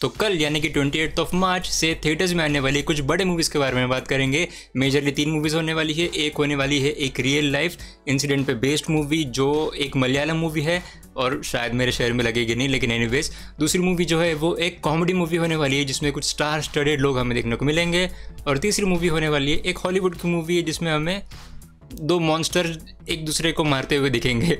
तो कल यानी कि ट्वेंटी ऑफ मार्च से थिएटर्स में आने वाली कुछ बड़े मूवीज़ के बारे में बात करेंगे मेजरली तीन मूवीज़ होने वाली है एक होने वाली है एक रियल लाइफ इंसिडेंट पे बेस्ड मूवी जो एक मलयालम मूवी है और शायद मेरे शहर में लगेगी नहीं लेकिन एनी दूसरी मूवी जो है वो एक कॉमेडी मूवी होने वाली है जिसमें कुछ स्टार स्टडेड लोग हमें देखने को मिलेंगे और तीसरी मूवी होने वाली है एक हॉलीवुड की मूवी है जिसमें हमें दो मॉन्स्टर एक दूसरे को मारते हुए दिखेंगे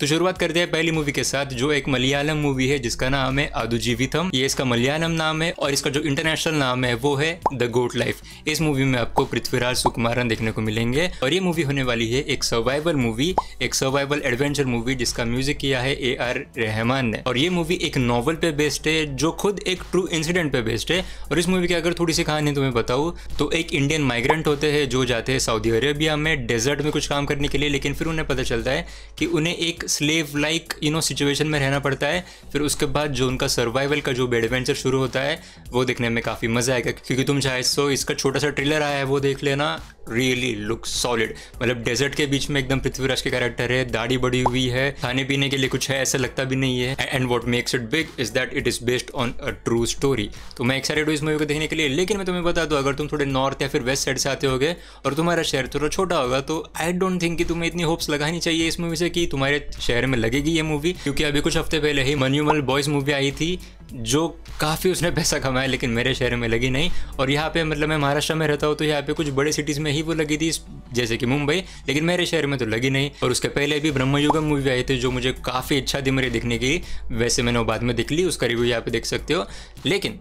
तो शुरुआत करते हैं पहली मूवी के साथ जो एक मलयालम मूवी है जिसका नाम है आदुजीविथम ये इसका मलयालम नाम है और इसका जो इंटरनेशनल नाम है वो है द गोट लाइफ इस मूवी में आपको पृथ्वीराज सुकुमारन देखने को मिलेंगे और ये मूवी होने वाली है एक सर्वाइवल मूवी एक सर्वाइवल एडवेंचर मूवी जिसका म्यूजिक किया है ए आर रहमान ने और ये मूवी एक नॉवल पे बेस्ड है जो खुद एक ट्रू इंसिडेंट पे बेस्ड है और इस मूवी की अगर थोड़ी सी कहानी तुम्हें बताऊँ तो एक इंडियन माइग्रेंट होते हैं जो जाते हैं सऊदी अरेबिया में डेजर्ट में कुछ काम करने के लिए लेकिन फिर उन्हें पता चलता है कि उन्हें एक slave like you know situation में रहना पड़ता है फिर उसके बाद जो उनका सर्वाइवल का जो एडवेंचर शुरू होता है वो देखने में काफ़ी मज़ा आएगा क्योंकि तुम चाहे सो इसका छोटा सा ट्रेलर आया है वो देख लेना रियली लुक सॉलिड मतलब डेजर्ट के बीच में एकदम पृथ्वीराज के कैरेक्टर है दाढ़ी बड़ी हुई है खाने पीने के लिए कुछ है ऐसा लगता भी नहीं है and what makes it big is that it is based on a true story तो मैं एक्साइटेड हूँ इस मूवी को देखने के लिए लेकिन मैं तुम्हें बता दूँ अगर तुम थोड़े नॉर्थ या फिर वेस्ट साइड से आते हो और तुम्हारा शहर थोड़ा छोटा होगा तो आई डोंट थिंक कि तुम्हें इतनी होप्स लगानी चाहिए इस मूवी से कि तुम्हारे शहर में लगेगी ये मूवी क्योंकि अभी कुछ हफ्ते पहले ही मन्यूमल बॉयज मूवी आई थी जो काफ़ी उसने पैसा कमाया लेकिन मेरे शहर में लगी नहीं और यहाँ पे मतलब मैं महाराष्ट्र में रहता हूँ तो यहाँ पे कुछ बड़े सिटीज़ में ही वो लगी थी जैसे कि मुंबई लेकिन मेरे शहर में तो लगी नहीं और उसके पहले भी ब्रह्मयुगम मूवी आई थी जो मुझे काफ़ी इच्छा थी मेरे दिखने की वैसे मैंने वो बाद में दिख ली उसका रिव्यू यहाँ पे देख सकते हो लेकिन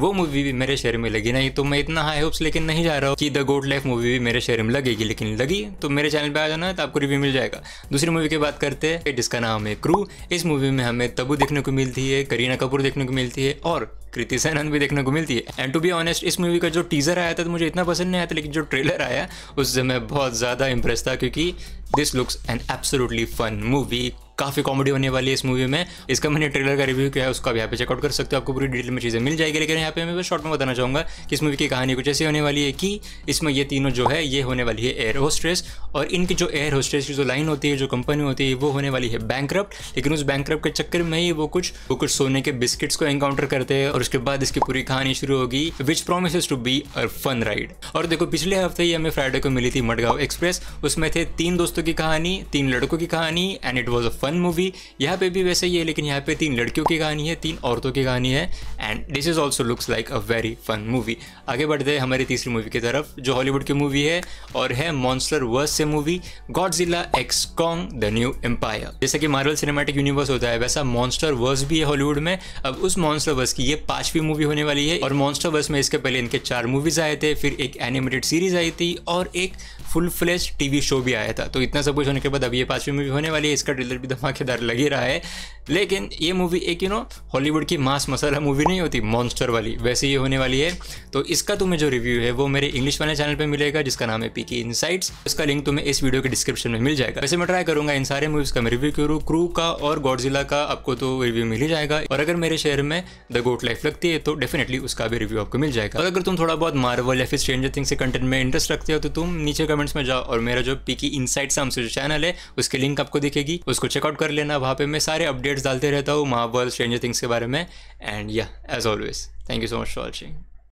वो मूवी भी मेरे शहर में लगी नहीं तो मैं इतना हाई होप्स लेकिन नहीं जा रहा हूँ कि द गोड लाइफ मूवी भी मेरे शहर में लगेगी लेकिन लगी तो मेरे चैनल पे आ जाना है तो आपको रिव्यू मिल जाएगा दूसरी मूवी की बात करते हैं जिसका नाम है क्रू इस मूवी में हमें तबू देखने को मिलती है करीना कपूर देखने को मिलती है और कृति सैनन भी देखने को मिलती है एंड टू बी ऑनेस्ट इस मूवी का जो टीजर आया था तो मुझे इतना पसंद नहीं आया था लेकिन जो ट्रेलर आया उससे मैं बहुत ज़्यादा इंप्रेस था क्योंकि this looks an absolutely fun movie काफ़ी कॉमेडी होने वाली है इस मूवी में इसका मैंने ट्रेलर का रिव्यू किया है उसका भी यहाँ पे चेकआउट कर सकते हो आपको पूरी डिटेल में चीज़ें मिल जाएगी लेकिन यहाँ पे मैं शॉर्ट में बताना चाहूंगा कि इस मूवी की कहानी कुछ ऐसी होने वाली है कि इसमें ये तीनों जो है ये होने वाली है एयर होस्ट्रेस और इनकी जो एयर होस्ट्रेस की जो लाइन होती है जो कंपनी होती है वो होने वाली है बैंक लेकिन उस बैंक के चक्कर में ही वो कुछ वो कुछ सोने के बिस्किट्स को एनकाउंटर करते हैं और उसके बाद इसकी पूरी कहानी शुरू होगी which promise to be a fun ride और देखो पिछले हफ्ते ही हमें फ्राइडे को मिली थी मडगांव एक्सप्रेस उसमें थे तीन दोस्तों की कहानी तीन लड़कों की कहानी and it was a fun movie यहाँ पे भी वैसे ही है लेकिन यहाँ पे तीन लड़कियों की कहानी है तीन औरतों की कहानी है and this is also looks like a very fun movie आगे बढ़ते हैं हमारी तीसरी मूवी की तरफ जो हॉलीवुड की मूवी है और है मॉन्सलर वर्स से मूवी जिला x Kong the new empire जैसे कि मार्वल सिनेमेटिक यूनिवर्स होता है वैसा मॉन्स्टर वर्स भी है हॉलीवुड में अब उस मॉन्स्टर वर्स की ये पांचवी मूवी होने वाली है और मॉन्स्टर वर्स में इसके पहले इनके चार मूवीज आए थे फिर एक एनिमेटेड सीरीज आई थी और एक फुल फ्लेज टीवी शो भी आया था तो इतना सब कुछ होने के बाद अब ये पांचवी मूवी होने वाली है इसका ट्रेलर भी धमाकेदार लग ही रहा है लेकिन ये मूवी एक यू नो हॉलीवुड की मास मसाला मूवी नहीं होती मॉन्स्टर वाली वैसे ये होने वाली है तो इसका तुम्हें जो रिव्यू है वो मेरे इंग्लिश वाले चैनल पर मिलेगा जिसका नाम है पीकी इनसाइट्स इसका लिंक तुम्हें इस वीडियो के डिस्क्रिप्शन में मिल जाएगा वैसे मैं ट्राई करूंगा इन सारे मूवीज का मैं रिव्यू करूँ क्रू का और गॉडजिला का आपको तो रिव्यू मिल ही जाएगा और अगर मेरे शहर में द गोट लाइफ लगती है तो डेफिनेटली उसका भी रिव्यू आपको मिल जाएगा और अगर तुम थोड़ा बहुत मार्वल या फिर स्ट्रेंजर थिंग से कंटेंट में इंटरेस्ट रखते हो तो तुम नीचे कमेंट कमेंट्स में जाओ और मेरा जो पी की इनसाइट हमसे जो चैनल है उसके लिंक आपको दिखेगी उसको चेकआउट कर लेना वहाँ पे मैं सारे अपडेट्स डालते रहता हूँ महाबल स्ट्रेंजर थिंग्स के बारे में and yeah as always thank you so much for watching